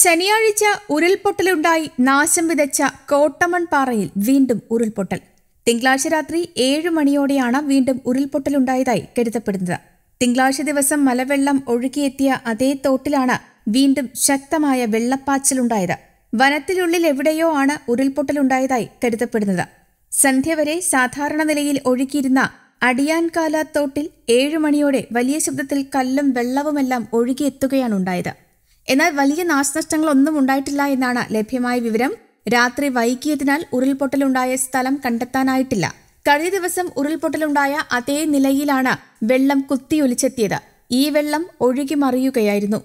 ശനിയാഴ്ച ഉരുൾപൊട്ടലുണ്ടായി നാശം വിതച്ച കോട്ടമൺ പാറയിൽ വീണ്ടും ഉരുൾപൊട്ടൽ തിങ്കളാഴ്ച രാത്രി ഏഴ് മണിയോടെയാണ് വീണ്ടും ഉരുൾപൊട്ടലുണ്ടായതായി കരുതപ്പെടുന്നത് തിങ്കളാഴ്ച ദിവസം മലവെള്ളം ഒഴുകിയെത്തിയ അതേ തോട്ടിലാണ് വീണ്ടും ശക്തമായ വെള്ളപ്പാച്ചിലുണ്ടായത് വനത്തിനുള്ളിൽ എവിടെയോ ആണ് ഉരുൾപൊട്ടലുണ്ടായതായി കരുതപ്പെടുന്നത് സന്ധ്യ വരെ സാധാരണ നിലയിൽ ഒഴുകിയിരുന്ന അടിയാൻകാല തോട്ടിൽ ഏഴ് മണിയോടെ വലിയ ശബ്ദത്തിൽ കല്ലും വെള്ളവുമെല്ലാം ഒഴുകിയെത്തുകയാണുണ്ടായത് എന്നാൽ വലിയ നാശനഷ്ടങ്ങളൊന്നും ഉണ്ടായിട്ടില്ല എന്നാണ് ലഭ്യമായ വിവരം രാത്രി വൈകിയതിനാൽ ഉരുൾപൊട്ടലുണ്ടായ സ്ഥലം കണ്ടെത്താനായിട്ടില്ല കഴിഞ്ഞ ദിവസം ഉരുൾപൊട്ടലുണ്ടായ അതേ നിലയിലാണ് വെള്ളം കുത്തിയൊലിച്ചെത്തിയത് ഈ വെള്ളം ഒഴുകി മറിയുകയായിരുന്നു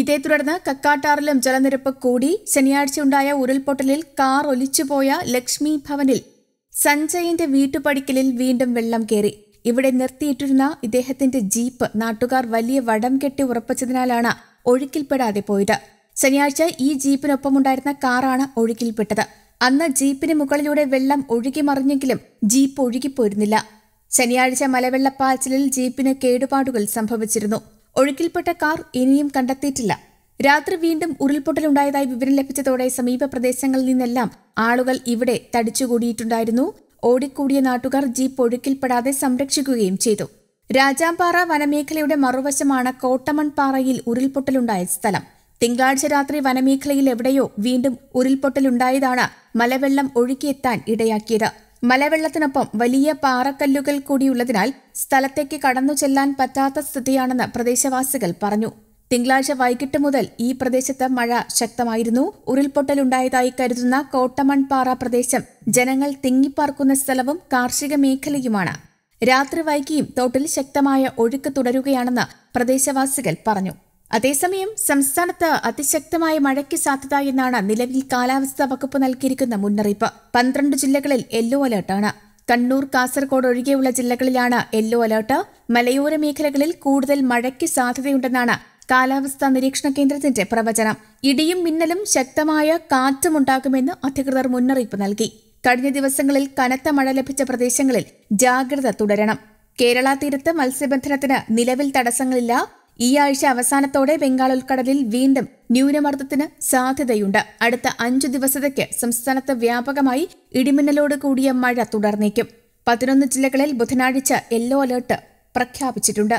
ഇതേ തുടർന്ന് കക്കാട്ടാറിലും ജലനിരപ്പ് കൂടി ഉണ്ടായ ഉരുൾപൊട്ടലിൽ കാർ ഒലിച്ചുപോയ ലക്ഷ്മി ഭവനിൽ സഞ്ജയിന്റെ വീട്ടുപടിക്കലിൽ വീണ്ടും വെള്ളം കയറി ഇവിടെ നിർത്തിയിട്ടിരുന്ന ഇദ്ദേഹത്തിന്റെ ജീപ്പ് നാട്ടുകാർ വലിയ വടം കെട്ടി ഉറപ്പിച്ചതിനാലാണ് ഒഴുക്കിൽപ്പെടാതെ പോയത് ശനിയാഴ്ച ഈ ജീപ്പിനൊപ്പമുണ്ടായിരുന്ന കാറാണ് ഒഴുക്കിൽപ്പെട്ടത് അന്ന് ജീപ്പിന് മുകളിലൂടെ വെള്ളം ഒഴുകി മറിഞ്ഞെങ്കിലും ജീപ്പ് ഒഴുകിപ്പോയിരുന്നില്ല ശനിയാഴ്ച മലവെള്ളപ്പാച്ചിലിൽ ജീപ്പിന് കേടുപാടുകൾ സംഭവിച്ചിരുന്നു ഒഴുക്കിൽപ്പെട്ട കാർ ഇനിയും കണ്ടെത്തിയിട്ടില്ല രാത്രി വീണ്ടും ഉരുൾപൊട്ടലുണ്ടായതായി വിവരം ലഭിച്ചതോടെ സമീപ പ്രദേശങ്ങളിൽ നിന്നെല്ലാം ആളുകൾ ഇവിടെ തടിച്ചുകൂടിയിട്ടുണ്ടായിരുന്നു ഓടിക്കൂടിയ നാട്ടുകാർ ജീപ്പ് ഒഴുക്കിൽപ്പെടാതെ സംരക്ഷിക്കുകയും ചെയ്തു രാജാമ്പാറ വനമേഖലയുടെ മറുവശമാണ് കോട്ടമൺപാറയിൽ ഉരുൾപൊട്ടലുണ്ടായ സ്ഥലം തിങ്കളാഴ്ച രാത്രി വനമേഖലയിൽ എവിടെയോ വീണ്ടും ഉരുൾപൊട്ടലുണ്ടായതാണ് മലവെള്ളം ഒഴുകിയെത്താൻ ഇടയാക്കിയത് മലവെള്ളത്തിനൊപ്പം വലിയ പാറക്കല്ലുകൾ കൂടിയുള്ളതിനാൽ സ്ഥലത്തേക്ക് കടന്നു ചെല്ലാൻ പറ്റാത്ത സ്ഥിതിയാണെന്ന് പ്രദേശവാസികൾ പറഞ്ഞു തിങ്കളാഴ്ച വൈകിട്ട് മുതൽ ഈ പ്രദേശത്ത് മഴ ശക്തമായിരുന്നു ഉരുൾപൊട്ടലുണ്ടായതായി കരുതുന്ന കോട്ടമൺപാറ പ്രദേശം ജനങ്ങൾ തിങ്ങിപ്പാർക്കുന്ന സ്ഥലവും കാർഷിക മേഖലയുമാണ് രാത്രി വൈകിയും തോട്ടിൽ ശക്തമായ ഒഴുക്ക് തുടരുകയാണെന്ന് പ്രദേശവാസികൾ പറഞ്ഞു അതേസമയം സംസ്ഥാനത്ത് അതിശക്തമായ മഴയ്ക്ക് സാധ്യത എന്നാണ് നിലവിൽ കാലാവസ്ഥാ വകുപ്പ് നൽകിയിരിക്കുന്ന മുന്നറിയിപ്പ് പന്ത്രണ്ട് ജില്ലകളിൽ യെല്ലോ അലേർട്ടാണ് കണ്ണൂർ കാസർഗോഡ് ഒഴികെയുള്ള ജില്ലകളിലാണ് യെല്ലോ അലേർട്ട് മലയോര മേഖലകളിൽ കൂടുതൽ മഴയ്ക്ക് സാധ്യതയുണ്ടെന്നാണ് കാലാവസ്ഥാ നിരീക്ഷണ കേന്ദ്രത്തിന്റെ പ്രവചനം ഇടിയും മിന്നലും ശക്തമായ കാറ്റുമുണ്ടാകുമെന്ന് അധികൃതർ മുന്നറിയിപ്പ് നൽകി കഴിഞ്ഞ ദിവസങ്ങളിൽ കനത്ത മഴ ലഭിച്ച പ്രദേശങ്ങളിൽ ജാഗ്രത തുടരണം കേരള തീരത്ത് മത്സ്യബന്ധനത്തിന് നിലവിൽ തടസ്സങ്ങളില്ല ഈ ആഴ്ച അവസാനത്തോടെ ബംഗാൾ ഉൾക്കടലിൽ വീണ്ടും ന്യൂനമർദ്ദത്തിന് സാധ്യതയുണ്ട് അടുത്ത അഞ്ചു ദിവസത്തേക്ക് സംസ്ഥാനത്ത് വ്യാപകമായി ഇടിമിന്നലോട് കൂടിയ മഴ തുടർന്നേക്കും പതിനൊന്ന് ജില്ലകളിൽ ബുധനാഴ്ച യെല്ലോ അലേർട്ട് പ്രഖ്യാപിച്ചിട്ടുണ്ട്